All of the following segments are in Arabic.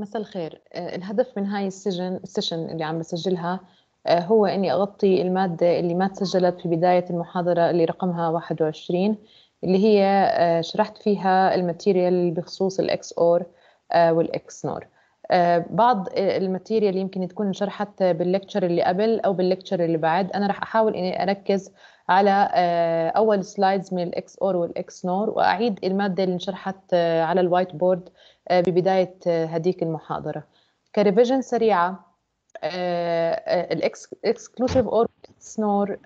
مساء الخير آه، الهدف من هاي السجن السيشن اللي عم بسجلها آه، هو اني اغطي الماده اللي ما تسجلت في بدايه المحاضره اللي رقمها 21 اللي هي آه، شرحت فيها الماتيريال بخصوص الاكس اور والاكس نور بعض الماتيريال يمكن تكون انشرحت باللكتشر اللي قبل او باللكتشر اللي بعد انا راح احاول اني اركز على آه، اول سلايدز من الاكس اور والاكس نور واعيد الماده اللي انشرحت آه، على الوايت آه، بورد ببدايه هذيك المحاضره كريفيجن سريعه الاكس اكسكلوسيف اور اكس نور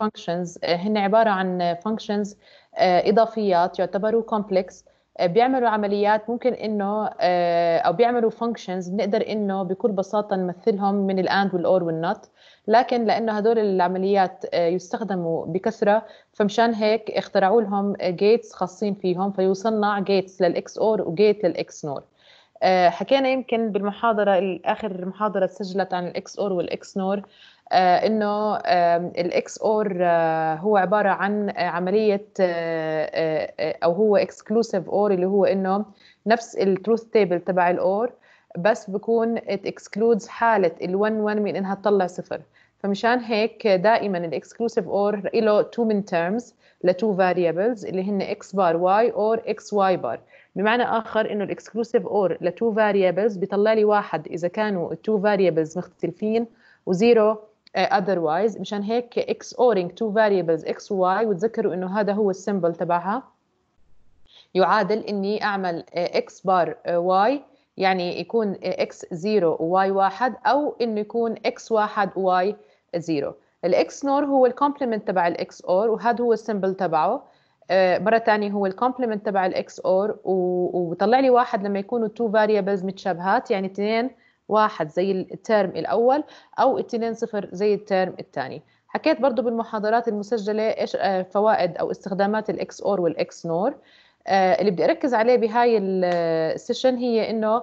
فانكشنز هن عباره عن فانكشنز اضافيات يعتبروا كومبلكس بيعملوا عمليات ممكن انه آه، او بيعملوا فانكشنز بنقدر انه بكل بساطه نمثلهم من الاند والاور والنوت لكن لانه هدول العمليات آه، يستخدموا بكثره فمشان هيك اخترعوا لهم جيتس خاصين فيهم فيصنع جيتس للاكس اور وجيت للاكس نور حكينا يمكن بالمحاضره اخر محاضره سجلت عن الاكس اور والاكس نور آه، انه الاكس اور آه، هو عباره عن آه، عمليه او هو اكسكلوسيف اور اللي هو انه نفس التروث تيبل تبع الاور بس بكون ات اكسكلودز حاله ال1 1 من انها تطلع صفر فمشان هيك دائما الاكسكلوسيف اور له تو من تيرمز لتو فاريبلز اللي هن اكس بار واي اور اكس واي بار بمعنى اخر انه الاكسكلوسيف اور لتو فاريبلز بيطلع لي واحد اذا كانوا التو فاريبلز مختلفين وزيرو آه، otherwise مشان هيك اكس اورينج تو فاريبلز اكس وتذكروا انه هذا هو السيمبل تبعها يعادل اني اعمل اكس بار واي يعني يكون اكس 0 وواي 1 او انه يكون اكس 1 وواي 0 الاكس نور هو الكومبلمنت تبع الاكس اور وهذا هو السيمبل تبعه آه، مرة ثانية هو الكومبلمنت تبع الاكس اور وبطلع لي واحد لما يكونوا تو فاريبلز متشابهات يعني اثنين واحد زي الترم الأول أو اتنين صفر زي الترم الثاني حكيت برضو بالمحاضرات المسجلة إيش آه، فوائد أو استخدامات الإكس أور والإكس آه، نور اللي بدي أركز عليه بهاي السيشن آه، هي إنه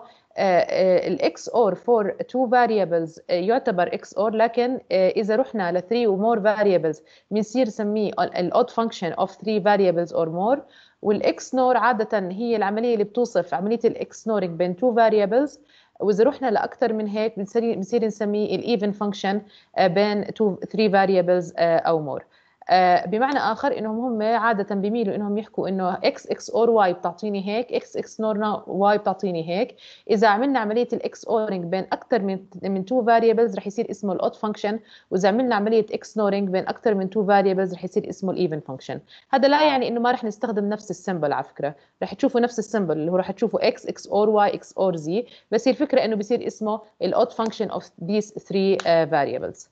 الاكس اور فور تو فاريبلز يعتبر اكس اور لكن اذا رحنا ل 3 ومور فاريبلز بنصير نسميه الاود فانكشن اوف 3 فاريبلز اور مور والاكس نور عاده هي العمليه اللي بتوصف عمليه الاكس نورنج بين تو فاريبلز واذا رحنا لاكثر من هيك بنصير نسميه الايفن آه، فانكشن بين تو ثري فاريبلز او مور آه، بمعنى اخر انهم هم عاده بيميلوا انهم يحكوا انه اكس اكس اور واي بتعطيني هيك اكس اكس نور واي بتعطيني هيك اذا عملنا عمليه الاكس اورنج بين اكثر من من تو فاريبلز رح يصير اسمه الاوت فانكشن واذا عملنا عمليه اكس نورنج بين اكثر من تو فاريبلز رح يصير اسمه الايفن فانكشن هذا لا يعني انه ما رح نستخدم نفس السمبل على فكره رح تشوفوا نفس السمبل اللي هو رح تشوفوا اكس اكس اور واي اكس اور زي بس الفكره انه بصير اسمه الاوت فانكشن اوف ذيس 3 فاريبلز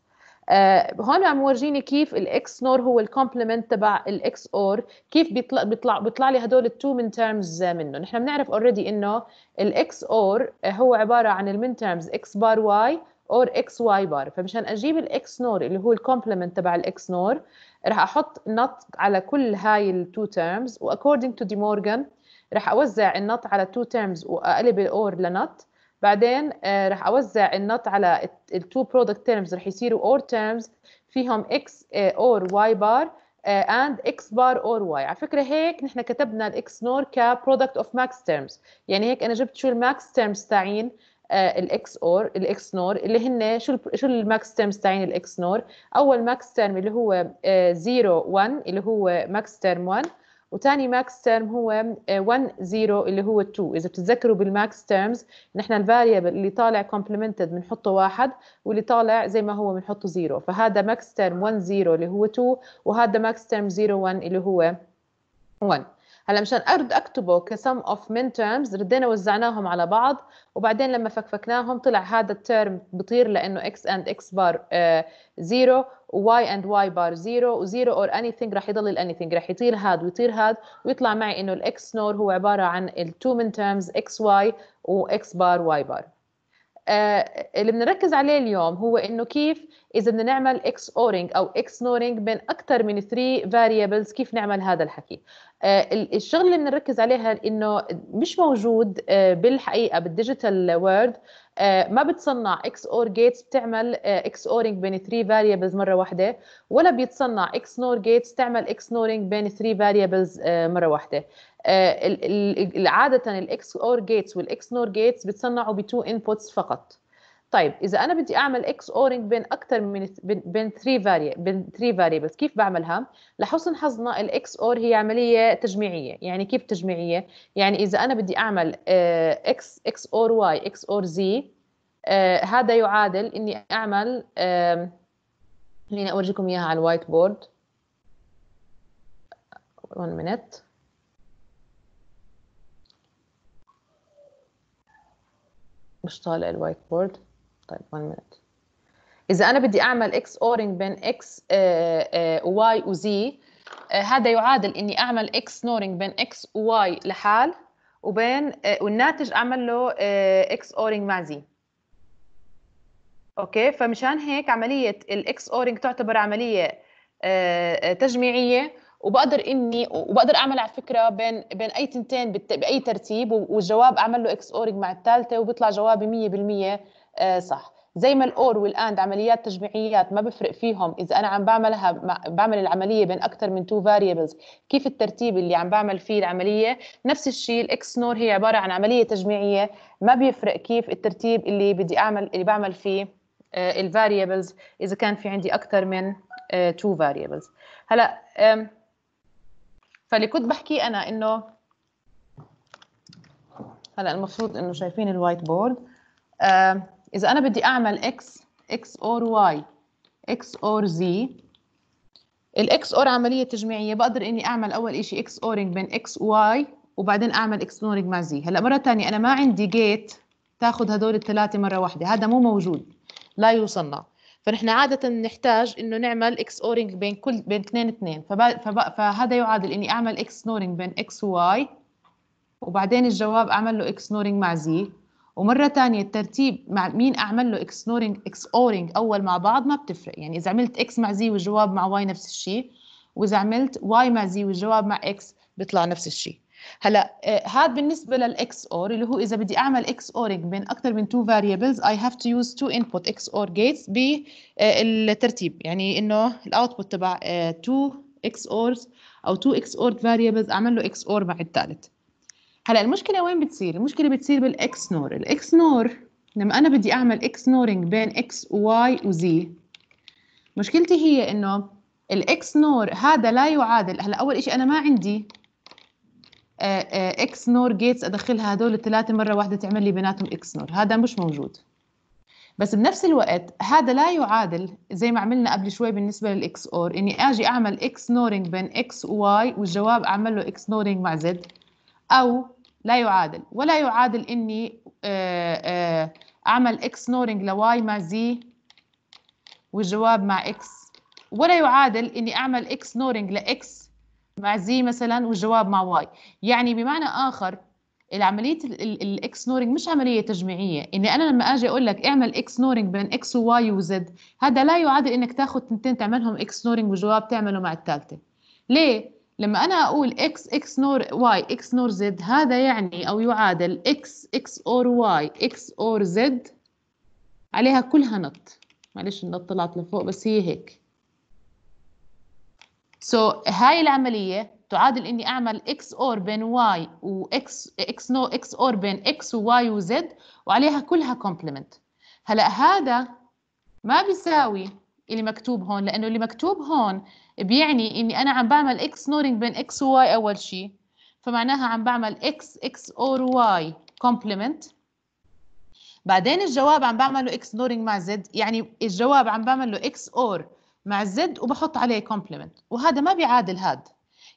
آه هون عم ورجيني كيف الاكس نور هو الكومبلمنت تبع الاكس اور كيف بيطلع بيطلع بيطلع لي هدول التو من تيرمز منه نحن بنعرف اوريدي انه الاكس اور هو عباره عن المين تيرمز اكس بار واي اور اكس واي بار فمشان اجيب الاكس نور اللي هو الكومبلمنت تبع الاكس نور راح احط نط على كل هاي التو تيرمز واكوردنج تو دي مورجان راح اوزع النط على تو تيرمز واقلب الاور لنط بعدين آه، رح اوزع النط على التو برودكت تيرمز رح يصيروا اور تيرمز فيهم اكس اور واي بار اند اكس بار اور واي على فكره هيك نحن كتبنا الاكس نور كبرودكت اوف ماكس تيرمز يعني هيك انا جبت شو الماكس تيرمز تاعين الاكس آه، اور الاكس نور اللي هن شو شو الماكس تيرمز تاعين الاكس نور اول ماكس تيرم اللي هو 0 آه، 1 اللي هو ماكس تيرم 1 وثاني ماكس تيرم هو 1 آه، 0 اللي هو 2 اذا بتتذكروا بالماكس تيرمز نحن الفاريبل اللي طالع كومبلمنتد بنحطه واحد واللي طالع زي ما هو بنحطه 0 فهذا ماكس تيرم 1 0 اللي هو 2 وهذا ماكس تيرم 0 1 اللي هو 1 هلا مشان ارد اكتبه كسم اوف مين تيرمز ردينا وزعناهم على بعض وبعدين لما فكفكناهم طلع هذا الترم بطير لانه اكس اند اكس بار زيرو وواي اند واي بار زيرو وزيرو اور اني ثينج رح يضل الاني ثينج رح يطير هاد ويطير هاد ويطلع معي انه الاكس نور هو عباره عن التو مين تيرمز اكس واي واكس بار واي بار آه، اللي بنركز عليه اليوم هو انه كيف اذا بدنا نعمل اكس اورينج او اكس نورينج بين اكثر من 3 فاريبلز كيف نعمل هذا الحكي آه، الشغله اللي بنركز عليها انه مش موجود آه، بالحقيقه بالديجيتال وورد ما بتصنع اكس اور جيتس بتعمل اكس اورينج بين 3 فاريبلز مره واحده ولا بيتصنع اكس نور جيتس تعمل اكس نورينج بين 3 فاريبلز مره واحده آه، عاده الاكس اور جيتس والاكس نور جيتس بتصنعوا بتو انبوتس فقط طيب اذا انا بدي اعمل اكس اورنج بين اكثر من بين 3 فاري بين 3 فاريبلز كيف بعملها لحسن حظنا الاكس اور هي عمليه تجميعيه يعني كيف تجميعيه يعني اذا انا بدي اعمل اكس اكس اور واي اكس اور زي هذا يعادل اني اعمل خليني اورجيكم اياها على الوايت بورد 1 minute مش طالع الوايت بورد طيب 1 minute إذا أنا بدي أعمل إكس أورينج بين إكس وواي وزي هذا يعادل إني أعمل إكس نورينج بين إكس وواي لحال وبين آه، والناتج أعمل له إكس آه، أورينج مع زي أوكي فمشان هيك عملية الإكس أورينج تعتبر عملية آه، تجميعية وبقدر اني وبقدر اعمل على فكره بين بين اي تنتين باي ترتيب والجواب اعمل له اكس اورج مع الثالثه وبيطلع جوابي 100% آه، صح زي ما الاور والاند عمليات تجميعيات ما بفرق فيهم اذا انا عم بعملها بعمل العمليه بين اكثر من تو فاريبلز كيف الترتيب اللي عم بعمل فيه العمليه نفس الشيء الاكس نور هي عباره عن عمليه تجميعيه ما بيفرق كيف الترتيب اللي بدي اعمل اللي بعمل فيه آه، الفاريبلز اذا كان في عندي اكثر من تو آه، فاريبلز هلا فاللي كنت بحكي انا انه هلا المفروض انه شايفين الوايت بورد آه اذا انا بدي اعمل اكس اكس اور واي اكس اور زي الاكس اور عمليه تجميعيه بقدر اني اعمل اول شيء اكس اورنج بين اكس واي وبعدين اعمل اكس اورنج مع زي هلا مره ثانيه انا ما عندي جيت تاخذ هدول الثلاثه مره واحده هذا مو موجود لا يوصلنا فنحن عادة نحتاج إنه نعمل إكس أورينج بين كل بين اثنين اثنين فهذا يعادل إني أعمل إكس نورينج بين إكس وواي وبعدين الجواب أعمل له إكس نورينج مع زي ومرة ثانية الترتيب مع مين أعمل له إكس نورينج إكس أورينج أول مع بعض ما بتفرق يعني إذا عملت إكس مع زي والجواب مع واي نفس الشيء وإذا عملت واي مع زي والجواب مع إكس بيطلع نفس الشيء هلا آه، هاد بالنسبه للاكس اور اللي هو اذا بدي اعمل اكس اورنج بين اكثر من تو فاريبلز اي هاف تو يوز تو انبوت اكس اور جيتس بالترتيب يعني انه الاوتبوت تبع تو اكس اورز او تو اكس اور فاريبلز اعمل له اكس اور مع الثالث هلا المشكله وين بتصير المشكله بتصير بالاكس نور الاكس نور لما انا بدي اعمل اكس نورنج بين اكس وواي وزي مشكلتي هي انه الاكس نور هذا لا يعادل هلا اول شيء انا ما عندي اكس آه، آه، نور جيتس ادخلها هذول الثلاثه مره واحده تعمل لي بيناتهم اكس نور هذا مش موجود بس بنفس الوقت هذا لا يعادل زي ما عملنا قبل شوي بالنسبه للاكس اور اني اجي اعمل اكس نورينج بين اكس وواي والجواب اعمل له اكس نورينج مع زد او لا يعادل ولا يعادل اني آه، اعمل اكس نورينج لواي مع زي والجواب مع اكس ولا يعادل اني اعمل اكس نورينج لاكس مع زي مثلا والجواب مع واي يعني بمعنى اخر العمليه الاكس نورنج مش عمليه تجميعيه اني انا لما اجي اقول لك اعمل اكس نورنج بين اكس وواي وزد هذا لا يعادل انك تاخذ تنتين تعملهم اكس نورنج وجواب تعمله مع الثالثه ليه لما انا اقول اكس اكس نور واي اكس نور زد هذا يعني او يعادل اكس اكس اور واي اكس اور زد عليها كلها نط معلش النط طلعت لفوق بس هي هيك سو so, هاي العمليه تعادل اني اعمل اكس اور بين واي واكس اكس نو اكس اور بين اكس وواي وزد وعليها كلها كومبلمنت هلا هذا ما بيساوي اللي مكتوب هون لانه اللي مكتوب هون بيعني اني انا عم بعمل اكس نورينج بين اكس وواي اول شيء فمعناها عم بعمل اكس اكس اور واي كومبلمنت بعدين الجواب عم بعمله اكس نورينج مع زد يعني الجواب عم بعمله اكس اور مع الزد وبحط عليه كومبلمنت وهذا ما بيعادل هذا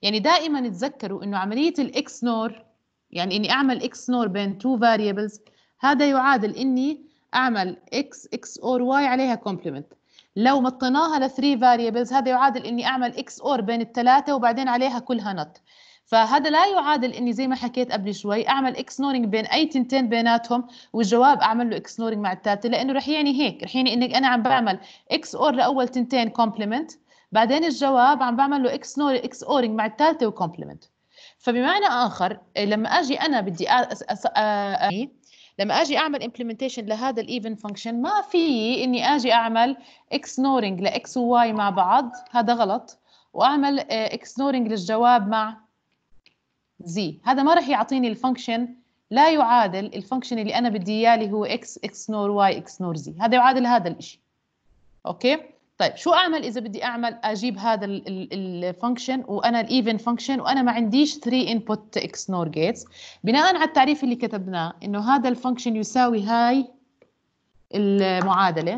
يعني دائما تذكروا انه عمليه الاكس نور يعني اني اعمل اكس نور بين تو فاريبلز هذا يعادل اني اعمل اكس اكس اور واي عليها كومبلمنت لو مطيناها لثري فاريبلز هذا يعادل اني اعمل اكس اور بين الثلاثه وبعدين عليها كلها نط فهذا لا يعادل اني زي ما حكيت قبل شوي اعمل اكسنورنج بين اي تنتين بيناتهم والجواب اعمل له اكسنورنج مع الثالثه لانه رح يعني هيك رح يعني انك انا عم بعمل اكس اور لاول تنتين كومبلمنت بعدين الجواب عم بعمل له اكس نور اكس اورنج مع الثالثه وكومبلمنت فبمعنى اخر لما اجي انا بدي أس أس أ... لما اجي اعمل امبلمنتيشن لهذا الايفن فانكشن ما في اني اجي اعمل اكس نورنج لاكس وواي مع بعض هذا غلط واعمل اكس آه, نورنج للجواب مع زي هذا ما راح يعطيني الفانكشن لا يعادل الفانكشن اللي انا بدي اياه اللي هو اكس اكس نور واي اكس نور زي هذا يعادل هذا الشيء اوكي طيب شو اعمل اذا بدي اعمل اجيب هذا الفانكشن وانا الايفن فانكشن وانا ما عنديش 3 انبوت اكس نور جيتس بناء على التعريف اللي كتبناه انه هذا الفانكشن يساوي هاي المعادله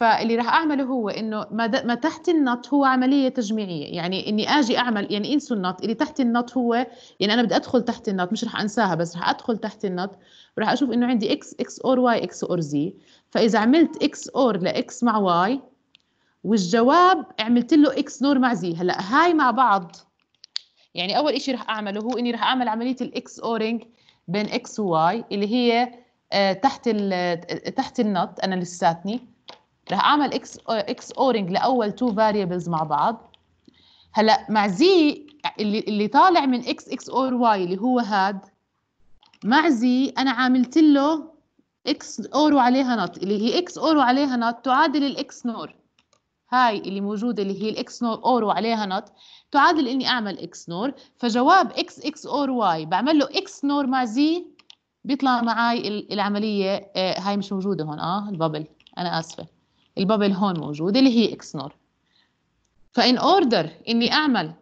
فاللي راح اعمله هو انه ما, ما تحت النط هو عمليه تجميعيه يعني اني اجي اعمل يعني انسوا النط اللي تحت النط هو يعني انا بدي ادخل تحت النط مش راح انساها بس راح ادخل تحت النط وراح اشوف انه عندي اكس اكس اور واي اكس اور زي فاذا عملت اكس اور لاكس مع واي والجواب عملت له اكس نور مع زي هلا هاي مع بعض يعني اول شيء راح اعمله هو اني راح اعمل عمليه الاكس اورينج بين اكس وواي اللي هي آه، تحت آه، تحت النط انا لساتني رح اعمل اكس اكس اورنج لاول تو فاريبلز مع بعض هلا مع زي اللي اللي طالع من اكس اكس اور واي اللي هو هاد مع زي انا عاملت له اكس اور وعليها نوت اللي هي اكس اور وعليها نوت تعادل الاكس نور هاي اللي موجوده اللي هي الاكس نور اور وعليها نوت تعادل اني اعمل اكس نور فجواب اكس اكس اور واي بعمل له اكس نور مع زي بيطلع معي العمليه آه، هاي مش موجوده هون اه الببل انا اسفه البابل هون موجوده اللي هي اكس نور فان اوردر اني اعمل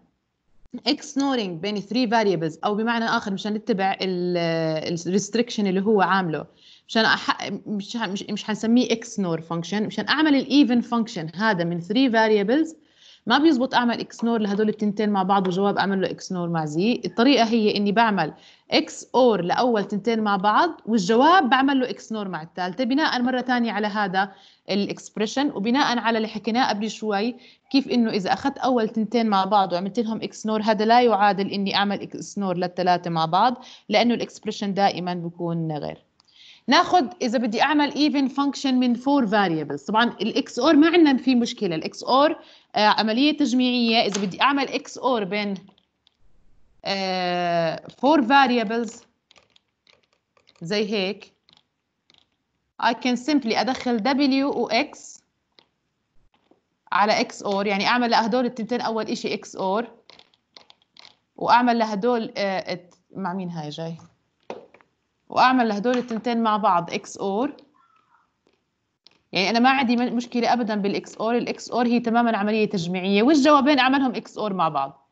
اكس نورينج بين 3 فاريبلز او بمعنى اخر مشان نتبع الريستريكشن اللي هو عامله مشان أح... مش مش مش حنسميه اكس نور فانكشن مشان اعمل الايفن فانكشن هذا من 3 فاريبلز ما بيزبط اعمل اكس نور لهدول التنتين مع بعض وجواب اعمل له اكس نور مع زي الطريقه هي اني بعمل اكس اور لاول تنتين مع بعض والجواب بعمل له اكس نور مع الثالثه بناء مره ثانيه على هذا الاكسبريشن وبناء على اللي حكيناه قبل شوي كيف انه اذا اخذت اول تنتين مع بعض وعملت لهم اكس نور هذا لا يعادل اني اعمل اكس نور للثلاثه مع بعض لانه الاكسبريشن دائما بكون غير ناخذ اذا بدي اعمل ايفن فانكشن من فور فاريبلز طبعا الاكس اور ما عندنا في مشكله الاكس اور آه، عمليه تجميعيه اذا بدي اعمل اكس اور بين فور آه، فاريبلز زي هيك I can simply ادخل W و X على X or يعني اعمل لهدول التنتين اول شيء X or واعمل لهدول آه، مع مين هاي جاي؟ واعمل لهدول التنتين مع بعض اكس اور يعني انا ما عندي مشكله ابدا بالاكس اور الاكس اور هي تماما عمليه تجميعيه والجوابين اعملهم اكس اور مع بعض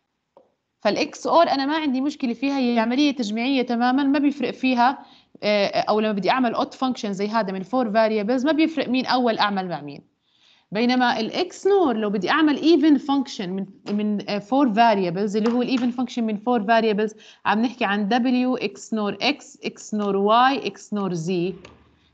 فالاكس اور انا ما عندي مشكله فيها هي عمليه تجميعيه تماما ما بيفرق فيها آه، او لما بدي اعمل اوت فانكشن زي هذا من فور فاريبلز ما بيفرق مين اول اعمل مع مين بينما الاكس نور لو بدي اعمل ايفن فانكشن من من فور آه، فاريبلز اللي هو الايفن فانكشن من فور فاريبلز عم نحكي عن دبليو اكس نور اكس اكس نور واي اكس نور زي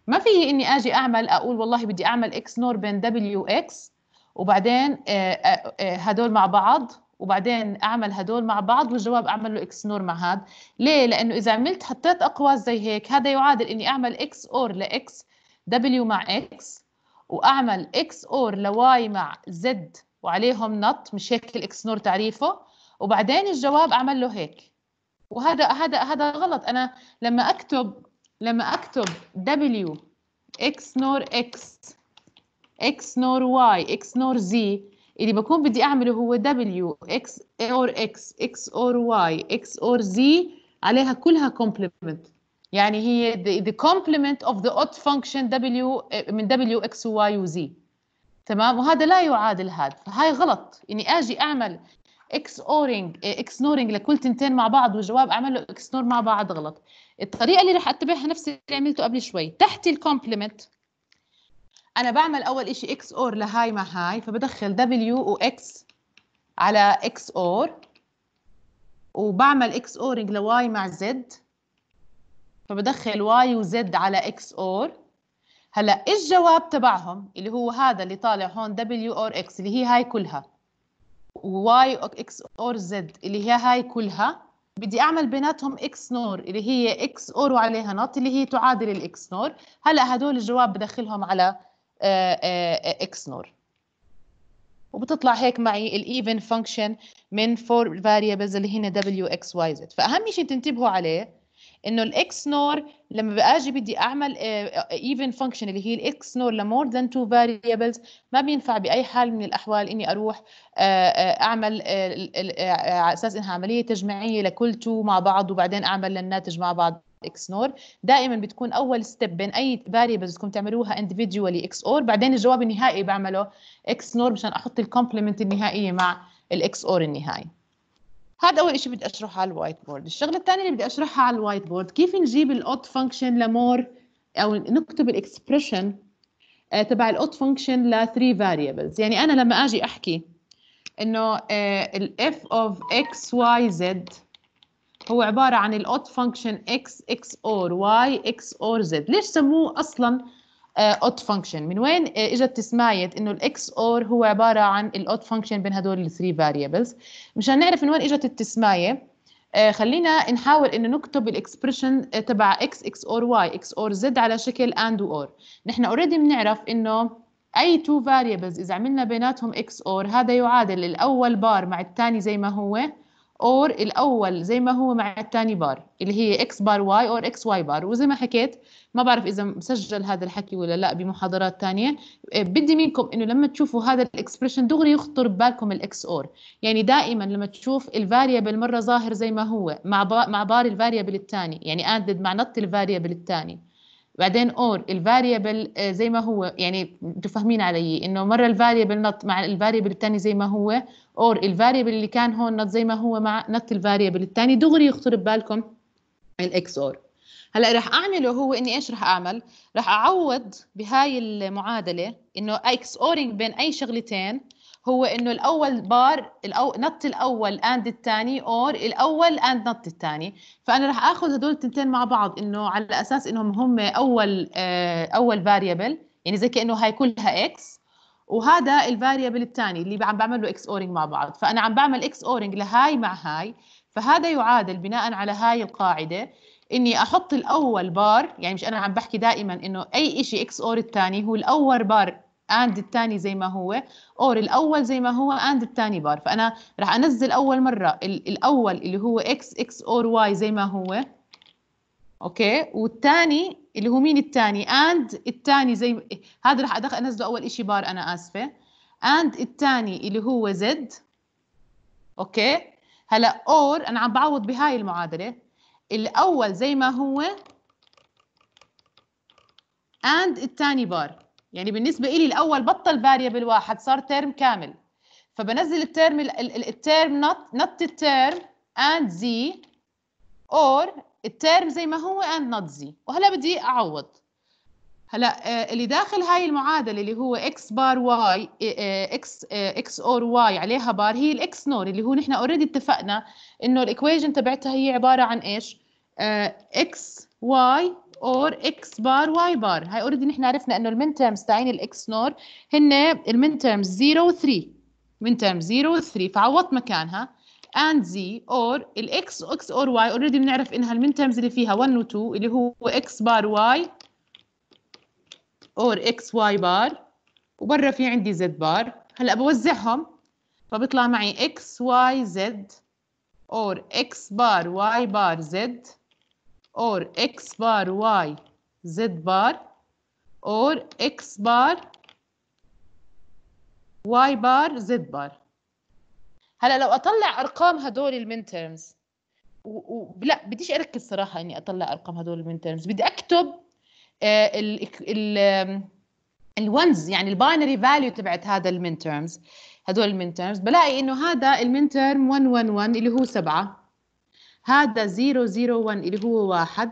ما في اني اجي اعمل اقول والله بدي اعمل اكس نور بين دبليو اكس وبعدين آه، آه، هدول مع بعض وبعدين اعمل هدول مع بعض والجواب اعمل له اكس نور مع هذا ليه لانه اذا عملت حطيت اقواس زي هيك هذا يعادل اني اعمل اكس اور لاكس دبليو مع اكس واعمل اكس اور لواي مع زد وعليهم نط مش هيك الاكس نور تعريفه وبعدين الجواب اعمل له هيك وهذا هذا هذا غلط انا لما اكتب لما اكتب W اكس نور اكس x نور واي x نور زي اللي بكون بدي اعمله هو W اكس اور اكس x اور واي x اور زي عليها كلها complement يعني هي the, the complement of the odd function W من W X Y و Z تمام وهذا لا يعادل هذا فهاي غلط اني اجي اعمل اكس اورينج اكس نورينج لكل تنتين مع بعض والجواب اعمل له اكس نور مع بعض غلط الطريقه اللي راح اتبعها نفس اللي عملته قبل شوي تحت الكومبلمنت انا بعمل اول شيء اكس اور لهاي مع هاي فبدخل دبليو x على اكس اور وبعمل اكس اورنج لواي مع زد فبدخل واي وزد على اكس اور هلا ايش الجواب تبعهم اللي هو هذا اللي طالع هون دبليو اور اكس اللي هي هاي كلها واي اكس اور زد اللي هي هاي كلها بدي اعمل بيناتهم اكس نور اللي هي اكس اور وعليها نوت اللي هي تعادل الاكس نور هلا هدول الجواب بدخلهم على اكس آه، آه، نور وبتطلع هيك معي الايفن فانكشن من فور فاريبلز اللي هن دبليو اكس واي زد فاهم شيء تنتبهوا عليه انه الاكس نور لما باجي بدي اعمل ايفن آه، فانكشن آه، اللي هي الاكس نور لمور ذان تو فاريبلز ما بينفع باي حال من الاحوال اني اروح آه، اعمل على اساس انها عمليه تجميعيه لكل تو مع بعض وبعدين اعمل للناتج مع بعض اكس نور دائما بتكون اول ستيب بين اي فاريبلز بدكم تعملوها اندفيديولي اكس اور بعدين الجواب النهائي بعمله اكس نور مشان احط الكومبلمنت النهائيه مع الاكس اور النهائي هذا اول شيء بدي اشرحه على الوايت بورد الشغله الثانيه اللي بدي اشرحها على الوايت بورد كيف نجيب الاوت فانكشن لمور او نكتب الاكسبريشن آه، تبع الاوت فانكشن ل 3 فاريبلز يعني انا لما اجي احكي انه الاف اوف اكس واي زد هو عباره عن الاوت فانكشن اكس اكس اور واي اكس اور زد ليش سموه اصلا اوت آه، فانكشن من وين آه، اجت تسمايه انه الاكس اور هو عباره عن الاوت فانكشن بين هدول الثري فاريبلز مشان نعرف من وين اجت التسمايه خلينا نحاول انه نكتب الاكسبرشن تبع اكس اكس اور واي اكس اور زد على شكل اند اور نحن اوريدي بنعرف انه اي تو فاريبلز اذا عملنا بيناتهم اكس اور هذا يعادل الاول بار مع الثاني زي ما هو اور الاول زي ما هو مع الثاني بار اللي هي اكس بار واي اور اكس واي بار وزي ما حكيت ما بعرف اذا مسجل هذا الحكي ولا لا بمحاضرات ثانيه آه، بدي منكم انه لما تشوفوا هذا الاكسبريشن دغري يخطر ببالكم الاكس اور يعني دائما لما تشوف الفاريبل مره ظاهر زي ما هو مع مع بار الفاريبل الثاني يعني ادد مع نط الفاريبل الثاني بعدين اور الفاريبل آه، زي ما هو يعني انتم فاهمين علي انه مره الفاريبل نط مع الفاريبل الثاني زي ما هو اور الفاريبل اللي كان هون نط زي ما هو مع نط الفاريبل الثاني دغري يخطر ببالكم الاكس اور هلا راح اعمله هو اني ايش راح اعمل راح اعوض بهاي المعادله انه اكس اورينج بين اي شغلتين هو انه الاول بار الأو... نط الاول اند الثاني اور الاول اند نط الثاني فانا راح اخذ هدول التنتين مع بعض انه على اساس انهم هم اول آه اول فاريبل يعني زي كانه هاي كلها اكس وهذا الفاريبل الثاني اللي عم بعمل له اكس اورنج مع بعض فانا عم بعمل اكس اورنج لهاي مع هاي فهذا يعادل بناء على هاي القاعده اني احط الاول بار يعني مش انا عم بحكي دائما انه اي شيء اكس اور الثاني هو الاول بار اند الثاني زي ما هو اور الاول زي ما هو اند الثاني بار فانا راح انزل اول مره الاول اللي هو اكس اكس اور واي زي ما هو اوكي والثاني اللي هو مين الثاني اند الثاني زي هذا راح ادخل انزله اول شيء بار انا اسفه اند الثاني اللي هو زد اوكي هلا اور انا عم بعوض بهاي المعادله الاول زي ما هو اند الثاني بار يعني بالنسبه لي الاول بطل فاريبل واحد صار ترم كامل فبنزل الترم الترم نوت نوت الترم اند زي اور الترم زي ما هو اند نوت زي وهلا بدي اعوض هلا آه، اللي داخل هاي المعادله اللي هو اكس بار واي اكس اكس اور واي عليها بار هي الاكس نور اللي هو نحن اوريدي اتفقنا انه الايكويجن تبعتها هي عباره عن ايش؟ اكس آه، واي اور اكس بار واي بار هاي اوريدي نحن عرفنا انه المين تيرمز تاعين الاكس نور هن المين تيرمز 0 و 3 مين تيرم 0 و 3 فعوضت مكانها and z or الاكس اكس اور واي اوريدي بنعرف انها المين تيرمز اللي فيها 1 و 2 اللي هو اكس بار واي اور اكس واي بار وبرا في عندي زد بار هلا بوزعهم فبيطلع معي اكس واي زد اور اكس بار واي بار زد or x bar y z bar or x bar y bar z bar هلا لو اطلع ارقام هدول المينترمز لا بديش اركز صراحه اني اطلع ارقام هدول المينترمز بدي اكتب آه، ال ال الونز يعني الباينري فاليو تبعت هذا تيرمز هدول تيرمز بلاقي انه هذا المين تيرم 111 اللي هو 7 هذا 001 اللي هو واحد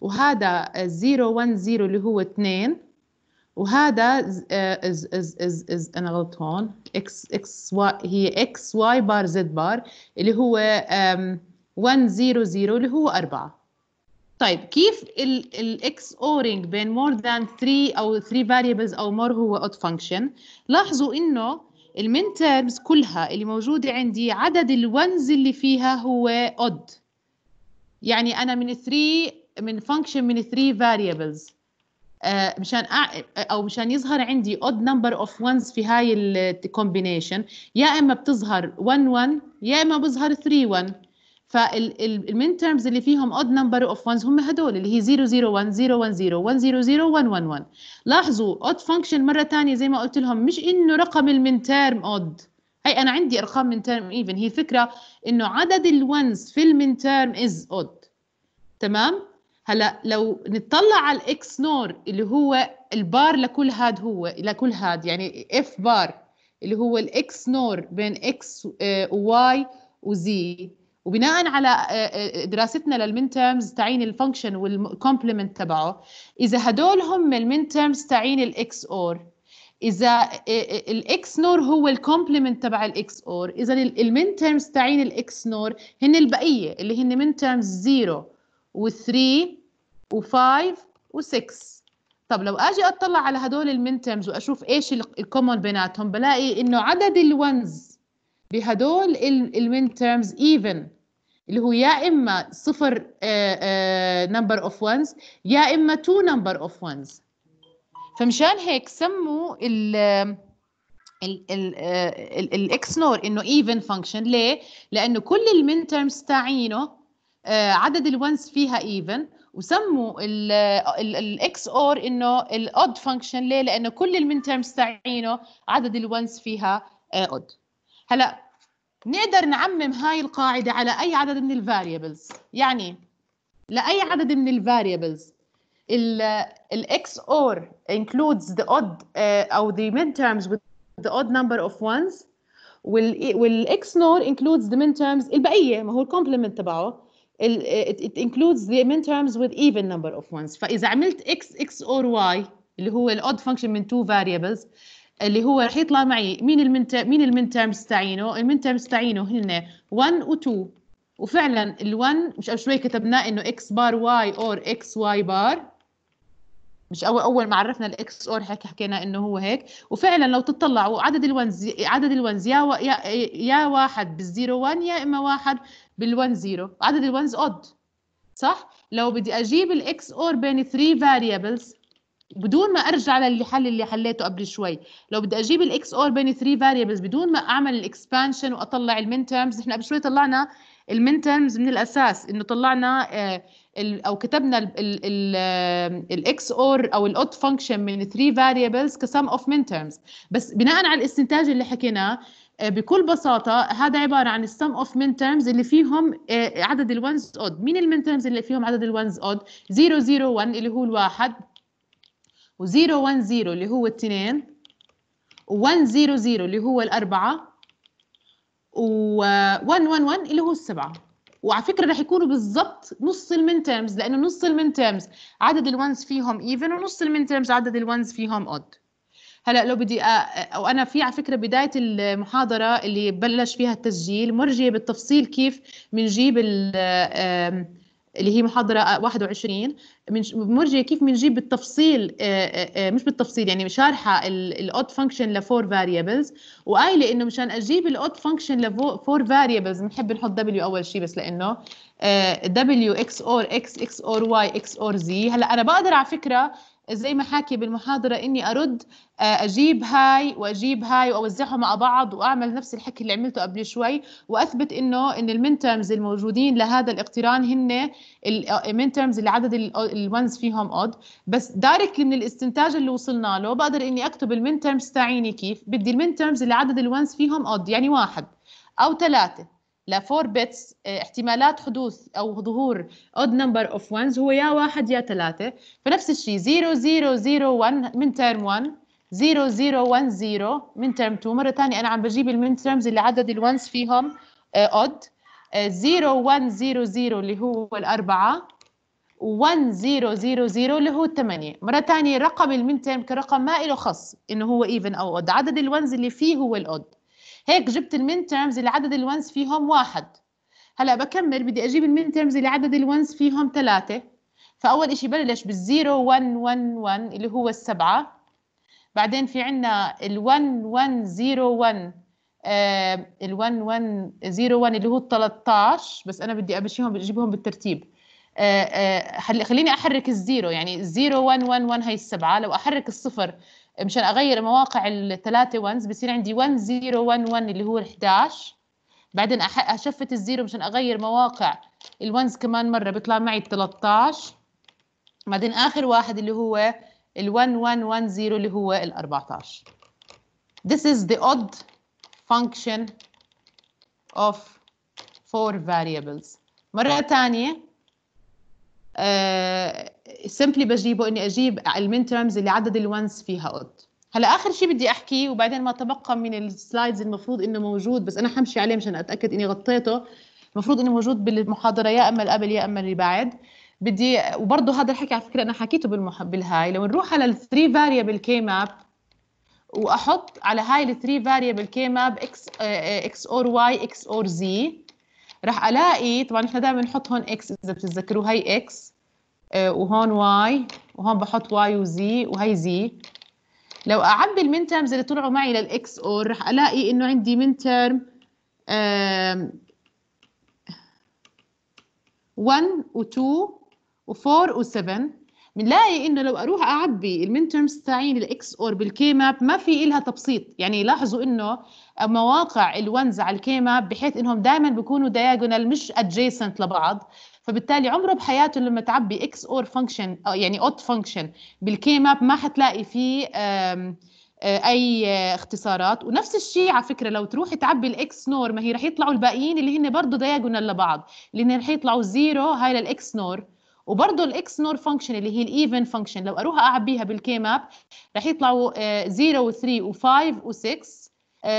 وهذا 010 اللي هو اثنين وهذا is, is, is, is, انا غلط هون اكس اكس واي هي اكس واي بار زد بار اللي هو 100 اللي هو 4 طيب كيف الاكس اورينج بين مور ذان 3 او 3 variables او مور هو odd function لاحظوا انه المين تيرمز كلها اللي موجودة عندي عدد الونز اللي فيها هو odd يعني أنا من 3 من function من 3 variables آه مشان أع... او مشان يظهر عندي odd number of ones في هاي الكومبينيشن يا اما بتظهر 1 1 يا اما بظهر 3 1 فالمين تيرمز اللي فيهم اود نمبر اوف وانز هم هدول اللي هي 001 010 100 111 لاحظوا اود فانكشن مره ثانيه زي ما قلت لهم مش انه رقم المين تيرم اود هي انا عندي ارقام من تيرم ايفن هي فكره انه عدد الونز في المين تيرم از اود تمام هلا لو نطلع على الاكس نور اللي هو البار لكل هاد هو لكل هاد يعني اف بار اللي هو الاكس نور بين اكس آه، وواي وزي وبناء على آه، آه، دراستنا للمين تيرمز تعين الفانكشن والكومبلمنت تبعه اذا هدول هم المين تيرمز تعين الاكس اور اذا آه، الاكس نور هو الكومبلمنت تبع الاكس اور اذا المين تيرمز تعين الاكس نور هن البقيه اللي هن مين تيرمز 0 و3 و5 و6 طب لو اجي اطلع على هدول المين تيرمز واشوف ايش الكومون بيناتهم بلاقي انه عدد الونز بهدول المين تيرمز ايفن اللي هو يا اما صفر نمبر اوف وانز يا اما تو نمبر اوف وانز فمشان هيك سموا ال ال ال آه، الاكس نور انه ايفن فانكشن ليه؟ لانه كل المين تيرمز تاعينه آه، عدد الونز فيها ايفن وسموا الاكس اور آه، انه الاود فانكشن ليه؟ لانه كل المين تيرمز تاعينه عدد الونز فيها اود هلا نقدر نعمم هاي القاعدة على أي عدد من الـ variables يعني لأي عدد من الـ variables الـ الاكس اور includes the odd uh, أو the midterms with the odd number of ones والاكس نور includes the midterms البقية ما هو الـ complement تبعه it, it includes the midterms with even number of ones فإذا عملت x x or y اللي هو الـ odd function من two variables اللي هو راح يطلع معي مين المنت مين المين تيرمز تاعينه المين تيرمز تاعينه هن 1 و 2 وفعلا ال1 مش قبل شوي كتبناه انه اكس بار واي اور اكس واي بار مش اول اول ما عرفنا الاكس اور هيك حكينا انه هو هيك وفعلا لو تطلعوا عدد الونز عدد الونز يا و... يا يا واحد بالزيرو 1 يا اما واحد بال10 عدد الونز اود صح لو بدي اجيب الاكس اور بين 3 فاريبلز بدون ما ارجع للحل اللي حليته قبل شوي لو بدي اجيب الاكس اور بين 3 فاريبلز بدون ما اعمل الاكسبانشن واطلع المين تيرمز احنا قبل شوي طلعنا المين تيرمز من الاساس انه طلعنا آه، او كتبنا الاكس اور آه، او الاوت فانكشن من 3 فاريبلز كسم اوف مين تيرمز بس بناء على الاستنتاج اللي حكيناه آه، بكل بساطة هذا عبارة عن السم اوف مين تيرمز اللي فيهم عدد الونز اود، مين المين تيرمز اللي فيهم عدد الونز اود؟ 001 اللي هو الواحد، و010 اللي هو التنين و100 اللي هو الأربعة و111 اللي هو السبعة وعلى فكرة رح يكونوا بالضبط نص المين تيرمز لأنه نص المين تيرمز عدد الونز فيهم ايفن ونص المين تيرمز عدد الونز فيهم اود هلا لو بدي او انا في على فكره بدايه المحاضره اللي بلش فيها التسجيل مرجيه بالتفصيل كيف بنجيب اللي هي محاضرة 21 من مرجية كيف بنجيب بالتفصيل آه، آه، آه، مش بالتفصيل يعني شارحة الاود فانكشن لفور فاريبلز وقايلة انه مشان اجيب الاود فانكشن لفور فاريبلز بنحب نحط دبليو اول شيء بس لانه دبليو اكس اور اكس اكس اور واي اكس اور زي هلا انا بقدر على فكرة زي ما حكي بالمحاضرة إني أرد آه، أجيب هاي وأجيب هاي وأوزعهم مع بعض وأعمل نفس الحكي اللي عملته قبل شوي وأثبت إنه إن المنترمز الموجودين لهذا الاقتران هن آه، المنترمز اللي عدد الونز آه، فيهم أود بس دايركتلي من الاستنتاج اللي وصلنا له بقدر إني أكتب المنترمز تاعيني كيف بدي المنترمز اللي عدد الونز فيهم أود يعني واحد أو ثلاثة ل 4 بيتس آه، احتمالات حدوث او ظهور اود نمبر اوف وانز هو يا واحد يا ثلاثه فنفس الشيء 0 0 0 1 من ترم 1 0 0 1 0 من ترم 2 مره ثانيه انا عم بجيب المين ترمز اللي عدد الوانز فيهم اود 0 1 0 0 اللي هو الاربعه 1 0 0 0 اللي هو الثمانية مرة ثانية رقم المين كرقم ما له خص انه هو ايفن او اود عدد الونز اللي فيه هو الاود هيك جبت المين تيرمز اللي عدد الونز فيهم واحد هلا بكمل بدي اجيب المين تيرمز اللي عدد الونز فيهم ثلاثه فاول شيء بلش بالزيرو 1 1 1 اللي هو السبعه بعدين في عندنا ال1 1 0 1 ال1 1 0 1 اللي هو ال 13 بس انا بدي امشيهم اجيبهم بالترتيب آه آه خليني احرك الزيرو يعني 0 1 1 1 هي السبعه لو احرك الصفر مشان اغير مواقع الثلاثه ونز بصير عندي 1011 اللي هو 11 بعدين اشفت الزيرو مشان اغير مواقع الونز كمان مره بيطلع معي 13 بعدين اخر واحد اللي هو ال1110 اللي هو ال14 This is the odd function of four variables مرة ثانية سمبلي آه، بجيبه اني اجيب المين ترمز اللي عدد الونز فيها اود هلا اخر شيء بدي احكي وبعدين ما تبقى من السلايدز المفروض انه موجود بس انا حمشي عليه مشان اتاكد اني غطيته المفروض انه موجود بالمحاضره يا اما اللي قبل يا اما اللي بعد بدي وبرضه هذا الحكي على فكره انا حكيته بالمح... بالهاي لو نروح على الثري فاريبل كي ماب واحط على هاي الثري فاريبل كي ماب اكس اكس اور واي اكس اور زي رح الاقي طبعا احنا دائما بنحط هون اكس اذا بتتذكروا هي اكس آه، وهون واي وهون بحط واي وزي وهي زي لو اعبي المين تيرمز اللي طلعوا معي للاكس اور رح الاقي انه عندي مين تيرم 1 و2 و4 و7 بنلاقي انه لو اروح اعبي المين تيرمز تاعين الاكس اور بالكي ماب ما في إلها تبسيط يعني لاحظوا انه مواقع الونز على الكي ماب بحيث انهم دائما بيكونوا دايجونال مش ادجيسنت لبعض فبالتالي عمره بحياته لما تعبي اكس اور فانكشن يعني اوت فانكشن بالكي ماب ما حتلاقي فيه آه، اي آه، اختصارات ونفس الشيء على فكره لو تروحي تعبي الاكس نور ما هي رح يطلعوا الباقيين اللي هن برضه دايجونال لبعض اللي هن رح يطلعوا زيرو هاي للاكس نور وبرضه الاكس نور فانكشن اللي هي الايفن فانكشن لو اروح اعبيها بالكي ماب رح يطلعوا 0 و3 و5 و6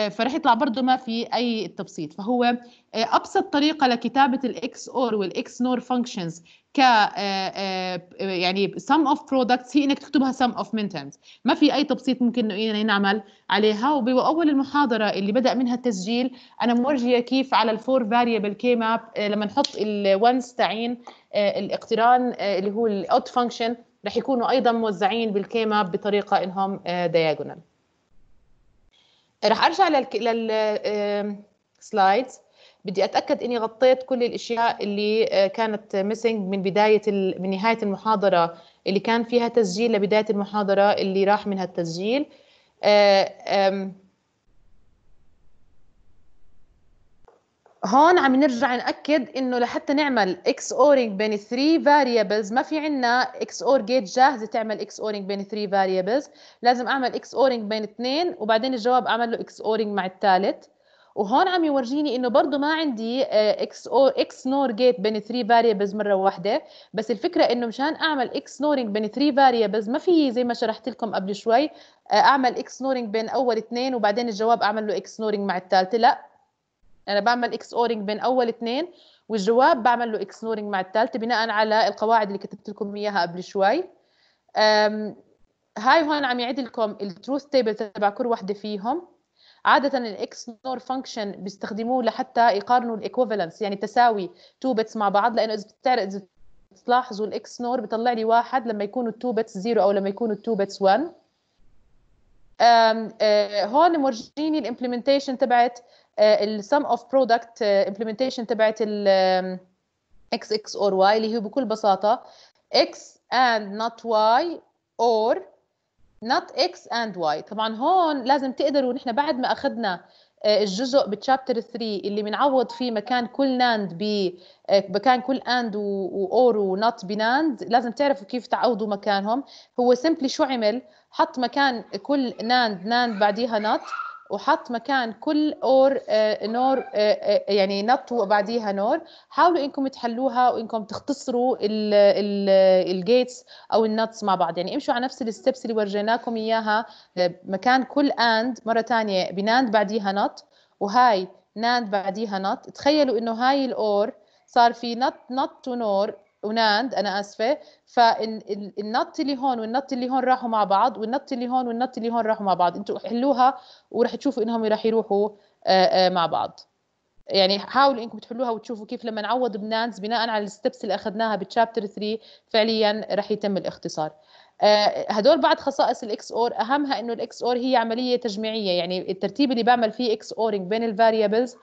فرح يطلع برضه ما في اي تبسيط فهو آه، ابسط طريقه لكتابه الاكس اور والاكس نور فانكشنز ك آه، آه، يعني sum of products هي انك تكتبها sum of midterms ما في اي تبسيط ممكن انه نعمل عليها وباول المحاضره اللي بدا منها التسجيل انا مورجيه كيف على الفور فاريبل كي ماب لما نحط الونس تاعين آه، الاقتران اللي هو الاوت فانكشن رح يكونوا ايضا موزعين بالكي ماب بطريقه انهم دياجونال رح ارجع لل سلايدز بدي اتاكد اني غطيت كل الاشياء اللي آه، كانت ميسنج من بدايه من نهايه المحاضره اللي كان فيها تسجيل لبدايه المحاضره اللي راح منها التسجيل آه، هون عم نرجع ناكد انه لحتى نعمل اكس اورينج بين 3 فاريبلز ما في عندنا اكس اور جيت جاهزه تعمل اكس اورينج بين 3 فاريبلز لازم اعمل اكس اورينج بين اثنين وبعدين الجواب اعمل له اكس اورينج مع الثالث وهون عم يورجيني انه برضه ما عندي اكس او اكس نور جيت بين 3 فاريبلز مره واحده بس الفكره انه مشان اعمل اكس نورنج بين 3 فاريبلز ما في زي ما شرحت لكم قبل شوي آه، اعمل اكس نورنج بين اول اثنين وبعدين الجواب اعمل له اكس نورنج مع الثالثه لا انا بعمل اكس اورنج بين اول اثنين والجواب بعمل له اكس نورنج مع الثالثه بناء على القواعد اللي كتبت لكم اياها قبل شوي هاي هون عم يعيد لكم التروث تيبل تبع كل وحده فيهم عاده الاكس نور فانكشن بيستخدموه لحتى يقارنوا الايكوفالنس يعني تساوي تو بيتس مع بعض لانه اذا بتعرف اذا بتلاحظوا الاكس نور بيطلع لي واحد لما يكونوا التو بيتس زيرو او لما يكونوا التو بيتس 1 هون مورجيني الامبلمنتيشن تبعت السم اوف برودكت امبلمنتيشن تبعت الـ اكس اكس اور واي اللي هي بكل بساطه اكس and not y or not x and y طبعا هون لازم تقدروا نحن بعد ما اخذنا آه، الجزء بالشابتر 3 اللي بنعوض فيه مكان كل ناند ب آه، مكان كل اند واور ونوت بناند لازم تعرفوا كيف تعوضوا مكانهم هو سمبلي شو عمل حط مكان كل ناند ناند بعديها نوت وحط مكان كل اور آه، نور آه، آه، يعني نط وبعديها نور حاولوا انكم تحلوها وانكم تختصروا الجيتس او النتس مع بعض يعني امشوا على نفس الستبس اللي ورجيناكم اياها مكان كل اند مره ثانيه بناند بعديها نط وهاي ناند بعديها نط تخيلوا انه هاي الاور صار في نط نط ونور وناند انا اسفه فالنط اللي هون والنط اللي هون راحوا مع بعض والنط اللي هون والنط اللي هون راحوا مع بعض انتوا حلوها وراح تشوفوا انهم راح يروحوا مع بعض يعني حاولوا انكم تحلوها وتشوفوا كيف لما نعوض بنانز بناء على الستبس اللي اخذناها بالشابتر 3 فعليا راح يتم الاختصار هدول بعض خصائص الاكس اور اهمها انه الاكس اور هي عمليه تجميعيه يعني الترتيب اللي بعمل فيه اكس اورنج بين الفاريبلز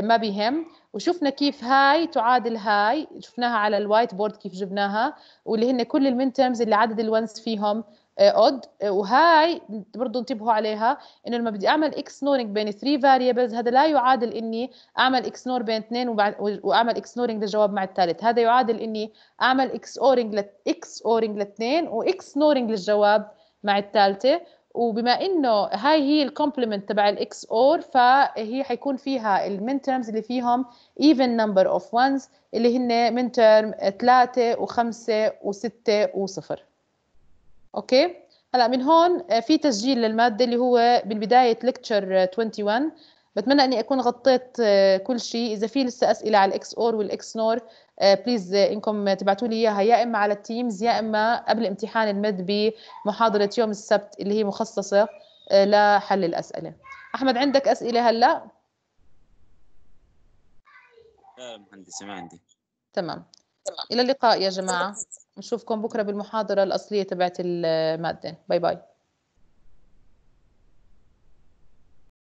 ما بيهم وشفنا كيف هاي تعادل هاي شفناها على الوايت بورد كيف جبناها واللي هن كل المين تيرمز اللي عدد الونز فيهم اود آه، آه، وهاي برضه انتبهوا عليها انه لما بدي اعمل اكس نورنج بين 3 فاريبلز هذا لا يعادل اني اعمل اكس نور بين اثنين واعمل اكس نورنج للجواب مع الثالث هذا يعادل اني اعمل اكس اورنج اكس اورنج لاثنين واكس نورنج للجواب مع الثالثه وبما انه هاي هي الكومبلمنت تبع الاكس اور فهي حيكون فيها المين تيرمز اللي فيهم ايفن نمبر اوف وانز اللي هن من تيرم 3 و5 و6 و0 اوكي هلا من هون آه، في تسجيل للماده اللي هو بالبدايه ليكتشر 21 بتمنى اني اكون غطيت آه، كل شيء اذا في لسه اسئله على الاكس اور والاكس نور بليز آه، آه، انكم تبعتوا لي اياها يا اما على التيمز يا اما قبل امتحان المد بمحاضره يوم السبت اللي هي مخصصه آه، لحل الاسئله احمد عندك اسئله هلا لا مهندسه ما عندي تمام الى اللقاء يا جماعه نشوفكم بكره بالمحاضره الاصليه تبعت الماده باي باي